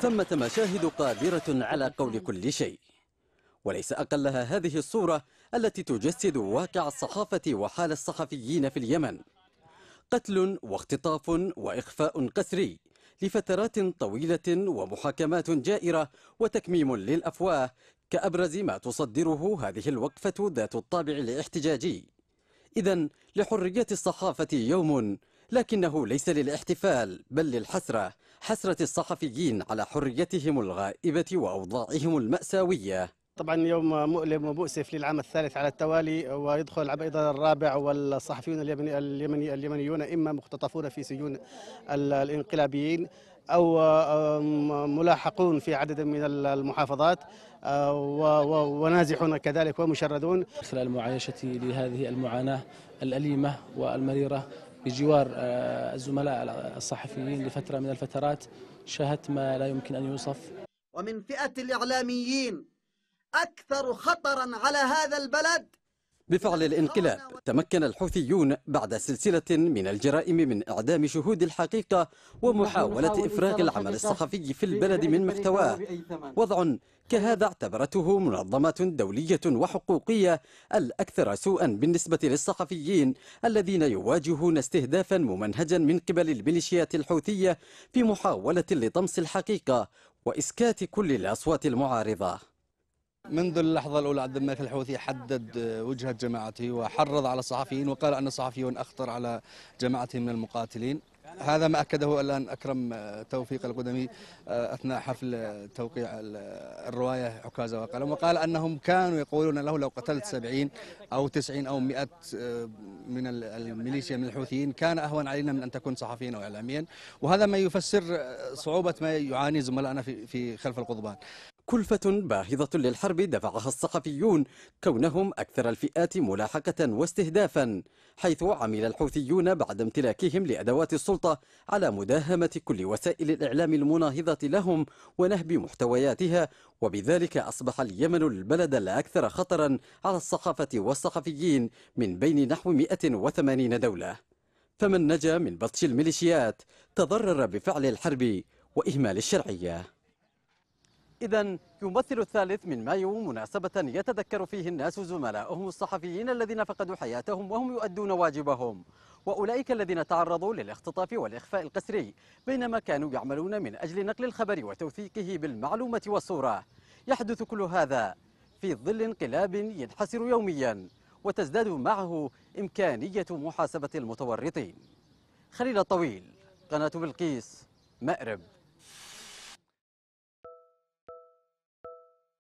ثمة مشاهد قادرة على قول كل شيء وليس أقلها هذه الصورة التي تجسد واقع الصحافة وحال الصحفيين في اليمن قتل واختطاف وإخفاء قسري لفترات طويلة ومحاكمات جائرة وتكميم للأفواه كأبرز ما تصدره هذه الوقفة ذات الطابع الاحتجاجي إذا لحرية الصحافة يوم لكنه ليس للاحتفال بل للحسرة حسرة الصحفيين على حريتهم الغائبة وأوضاعهم المأساوية طبعا يوم مؤلم ومؤسف للعام الثالث على التوالي ويدخل العام ايضا الرابع والصحفيون اليمني اليمني اليمنيون اما مختطفون في سجون الانقلابيين او ملاحقون في عدد من المحافظات ونازحون كذلك ومشردون خلال معايشتي لهذه المعاناه الاليمه والمريره بجوار آه، الزملاء الصحفيين لفترة من الفترات شاهدت ما لا يمكن أن يوصف ومن فئة الإعلاميين أكثر خطرا على هذا البلد بفعل الانقلاب تمكن الحوثيون بعد سلسلة من الجرائم من إعدام شهود الحقيقة ومحاولة إفراغ العمل الصحفي في البلد من محتواه وضع كهذا اعتبرته منظمات دولية وحقوقية الأكثر سوءا بالنسبة للصحفيين الذين يواجهون استهدافا ممنهجا من قبل الميليشيات الحوثية في محاولة لطمس الحقيقة وإسكات كل الأصوات المعارضة منذ اللحظة الأولى عبد الملك الحوثي حدد آه، وجهة جماعته وحرض على الصحفيين وقال أن الصحفيون أخطر على جماعته من المقاتلين هذا ما أكده الآن أكرم آه، توفيق القدمي آه، أثناء حفل توقيع الرواية عكازة وقلم وقال أنهم كانوا يقولون له لو قتلت سبعين أو تسعين أو مئة من الميليشيا من الحوثيين كان أهون علينا من أن تكون صحفيا أو إعلاميا وهذا ما يفسر صعوبة ما يعاني زملائنا في خلف القضبان كلفة باهظة للحرب دفعها الصحفيون كونهم أكثر الفئات ملاحقة واستهدافا حيث عمل الحوثيون بعد امتلاكهم لأدوات السلطة على مداهمة كل وسائل الإعلام المناهضة لهم ونهب محتوياتها وبذلك أصبح اليمن البلد الأكثر خطرا على الصحافة والصحفيين من بين نحو 180 دولة فمن نجا من بطش الميليشيات تضرر بفعل الحرب وإهمال الشرعية إذا يمثل الثالث من مايو مناسبة يتذكر فيه الناس زملائهم الصحفيين الذين فقدوا حياتهم وهم يؤدون واجبهم وأولئك الذين تعرضوا للاختطاف والإخفاء القسري بينما كانوا يعملون من أجل نقل الخبر وتوثيقه بالمعلومة والصورة يحدث كل هذا في ظل انقلاب ينحسر يوميا وتزداد معه إمكانية محاسبة المتورطين خليل الطويل قناة بلقيس مأرب